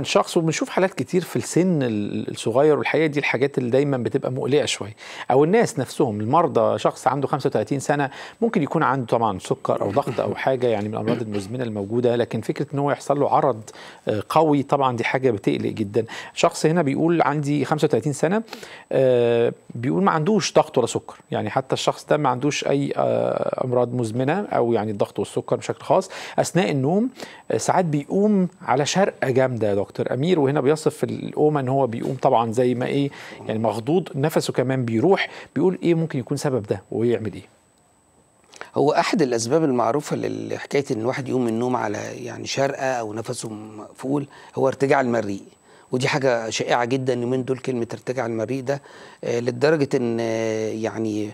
عن شخص وبنشوف حالات كتير في السن الصغير والحقيقه دي الحاجات اللي دايما بتبقى مقلقه شويه او الناس نفسهم المرضى شخص عنده 35 سنه ممكن يكون عنده طبعا سكر او ضغط او حاجه يعني من الامراض المزمنه الموجوده لكن فكره ان هو يحصل له عرض آه، قوي طبعا دي حاجه بتقلق جدا شخص هنا بيقول عندي 35 سنه آه، بيقول ما عندوش ضغط ولا سكر يعني حتى الشخص ده ما عندوش اي آه، امراض مزمنه او يعني الضغط والسكر بشكل خاص اثناء النوم ساعات بيقوم على شرقه جامده دكتور امير وهنا بيصف الاومه ان هو بيقوم طبعا زي ما ايه يعني مخضوض نفسه كمان بيروح بيقول ايه ممكن يكون سبب ده ويعمل ايه هو احد الاسباب المعروفه لحكايه ان الواحد يقوم من النوم على يعني شرقه او نفسه مقفول هو ارتجاع المريء ودي حاجه شائعه جدا اليومين دول كلمه ارتجاع المريء ده آه، لدرجه ان آه، يعني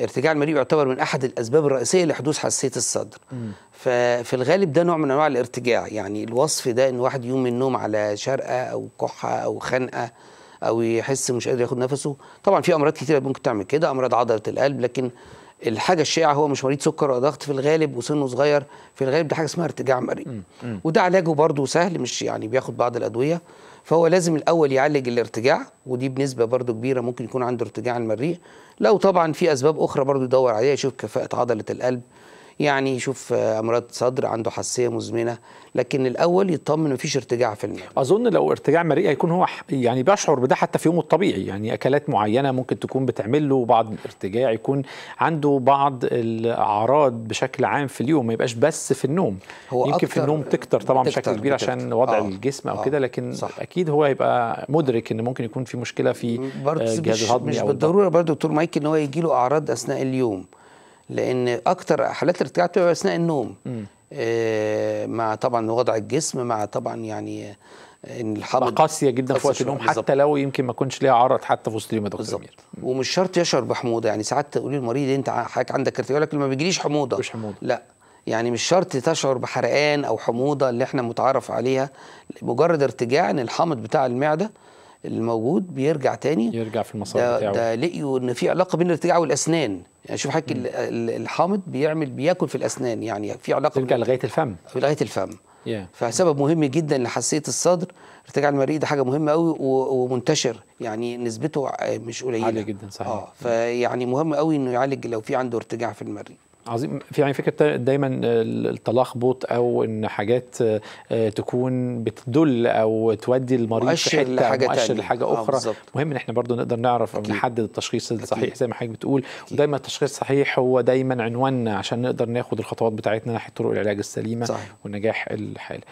ارتجاع المريء يعتبر من احد الاسباب الرئيسيه لحدوث حساسيه الصدر ففي الغالب ده نوع من انواع الارتجاع يعني الوصف ده ان واحد يوم من النوم على شرقه او كحه او خنقه او يحس مش قادر ياخد نفسه طبعا في امراض كتيره ممكن تعمل كده امراض عضله القلب لكن الحاجه الشائعه هو مش مريض سكر وضغط ضغط في الغالب وسنه صغير في الغالب ده حاجه اسمها ارتجاع مريء وده علاجه برضه سهل مش يعني بياخد بعض الادويه فهو لازم الاول يعالج الارتجاع ودي بنسبه برضه كبيره ممكن يكون عنده ارتجاع المريء لو طبعا في اسباب اخرى برضه يدور عليها يشوف كفاءه عضله القلب يعني يشوف امراض آه، صدر عنده حساسيه مزمنه لكن الاول يطمن مفيش ارتجاع في المعده اظن لو ارتجاع مريء هيكون هو يعني بيشعر بده حتى في يومه الطبيعي يعني اكلات معينه ممكن تكون بتعمل له بعض الارتجاع يكون عنده بعض الاعراض بشكل عام في اليوم ما يبقاش بس في النوم هو يمكن في النوم تكتر طبعا بشكل كبير بتكتر. عشان وضع آه. الجسم او آه. كده لكن صح. اكيد هو هيبقى مدرك ان ممكن يكون في مشكله في الجهاز آه، الهضمي مش بالضروره برضه دكتور مايك ان هو يجي له اعراض اثناء اليوم لان اكتر حالات الارتجاع بتبقى اثناء النوم آه، مع طبعا وضع الجسم مع طبعا يعني آه، ان الحمض قاسيه جدا في وقت النوم حتى لو يمكن ما يكونش ليها عرض حتى في وسط اليوم يا دكتور امير ومش شرط يشعر بحموضه يعني ساعات تقولي للمريض انت حضرتك عندك ارتجاع لكن ما بيجيليش حموضه مش حموضه لا يعني مش شرط تشعر بحرقان او حموضه اللي احنا متعارف عليها مجرد ارتجاع ان الحامض بتاع المعده الموجود بيرجع تاني يرجع في المسار ده بتاعه ده لقيوا ان في علاقه بين الارتجاع والاسنان يعني شوف حضرتك الحامض بيعمل بياكل في الاسنان يعني في علاقه بيرجع لغايه الفم لغايه الفم yeah. فسبب مهم جدا لحساسيه الصدر ارتجاع المريء ده حاجه مهمه قوي ومنتشر يعني نسبته مش قليله عاليه جدا صحيح اه فيعني مهم قوي انه يعالج لو في عنده ارتجاع في المريء عظيم في يعني فكره دايما التلخبط او ان حاجات آه، آه، تكون بتدل او تودي المريض في حته لحاجة مؤشر تانية. لحاجه آه، اخرى بالزبط. مهم ان احنا برضو نقدر نعرف او نحدد التشخيص الصحيح زي ما حضرتك بتقول ودايما التشخيص الصحيح هو دايما عنواننا عشان نقدر ناخد الخطوات بتاعتنا ناحيه طرق العلاج السليمه صحيح. ونجاح الحاله